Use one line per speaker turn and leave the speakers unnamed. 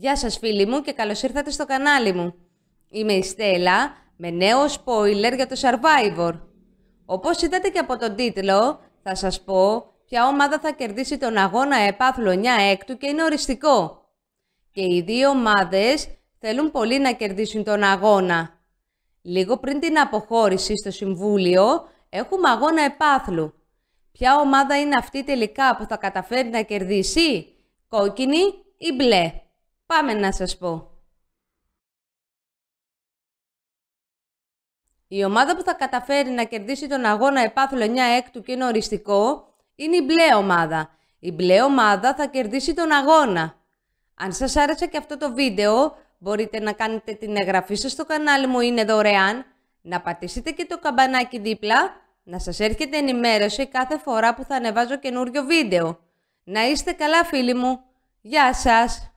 Γεια σας φίλοι μου και καλώς ήρθατε στο κανάλι μου. Είμαι η Στέλλα με νέο spoiler για το Survivor. Όπως είδατε και από τον τίτλο, θα σας πω ποια ομάδα θα κερδίσει τον αγώνα επάθλου 9 έκτου και είναι οριστικό. Και οι δύο ομάδες θέλουν πολύ να κερδίσουν τον αγώνα. Λίγο πριν την αποχώρηση στο Συμβούλιο έχουμε αγώνα επάθλου. Ποια ομάδα είναι αυτή τελικά που θα καταφέρει να κερδίσει, κόκκινη ή μπλε. Πάμε να σας πω. Η ομάδα που θα καταφέρει να κερδίσει τον αγώνα επάθλο 9 έκτου και είναι οριστικό είναι η μπλε ομάδα. Η μπλε ομάδα θα κερδίσει τον αγώνα. Αν σας άρεσε και αυτό το βίντεο, μπορείτε να κάνετε την εγγραφή σας στο κανάλι μου, είναι δωρεάν, να πατήσετε και το καμπανάκι δίπλα, να σας έρχεται ενημέρωση κάθε φορά που θα ανεβάζω καινούριο βίντεο. Να είστε καλά φίλοι μου. Γεια σας!